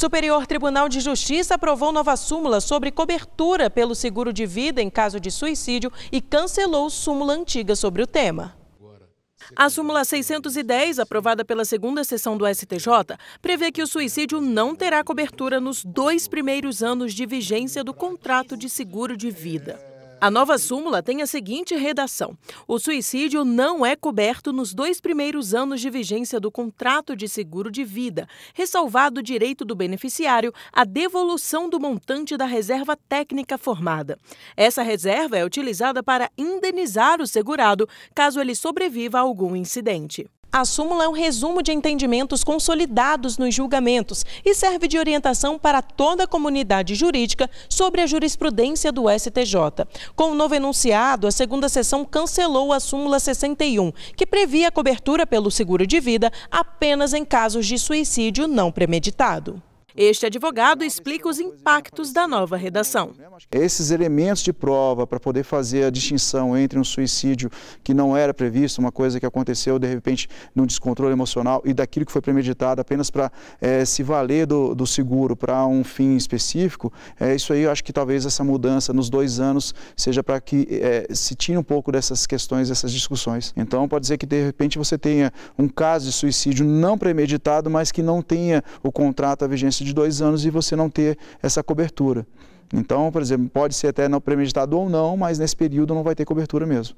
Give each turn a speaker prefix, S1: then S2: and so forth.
S1: Superior Tribunal de Justiça aprovou nova súmula sobre cobertura pelo seguro de vida em caso de suicídio e cancelou súmula antiga sobre o tema. A súmula 610, aprovada pela segunda sessão do STJ, prevê que o suicídio não terá cobertura nos dois primeiros anos de vigência do contrato de seguro de vida. A nova súmula tem a seguinte redação: O suicídio não é coberto nos dois primeiros anos de vigência do contrato de seguro de vida, ressalvado o direito do beneficiário à devolução do montante da reserva técnica formada. Essa reserva é utilizada para indenizar o segurado caso ele sobreviva a algum incidente. A súmula é um resumo de entendimentos consolidados nos julgamentos e serve de orientação para toda a comunidade jurídica sobre a jurisprudência do STJ. Com o novo enunciado, a segunda sessão cancelou a súmula 61, que previa a cobertura pelo seguro de vida apenas em casos de suicídio não premeditado. Este advogado explica os impactos da nova redação.
S2: Esses elementos de prova para poder fazer a distinção entre um suicídio que não era previsto, uma coisa que aconteceu de repente num descontrole emocional e daquilo que foi premeditado apenas para é, eh, se valer do, do seguro para um fim específico, é, isso aí eu acho que talvez essa mudança nos dois anos seja para que é, se tire um pouco dessas questões, dessas discussões. Então pode ser que de repente você tenha um caso de suicídio não premeditado, mas que não tenha o contrato à vigência criança de dois anos e você não ter essa cobertura. Então, por exemplo, pode ser até não premeditado ou não, mas nesse período não vai ter cobertura mesmo.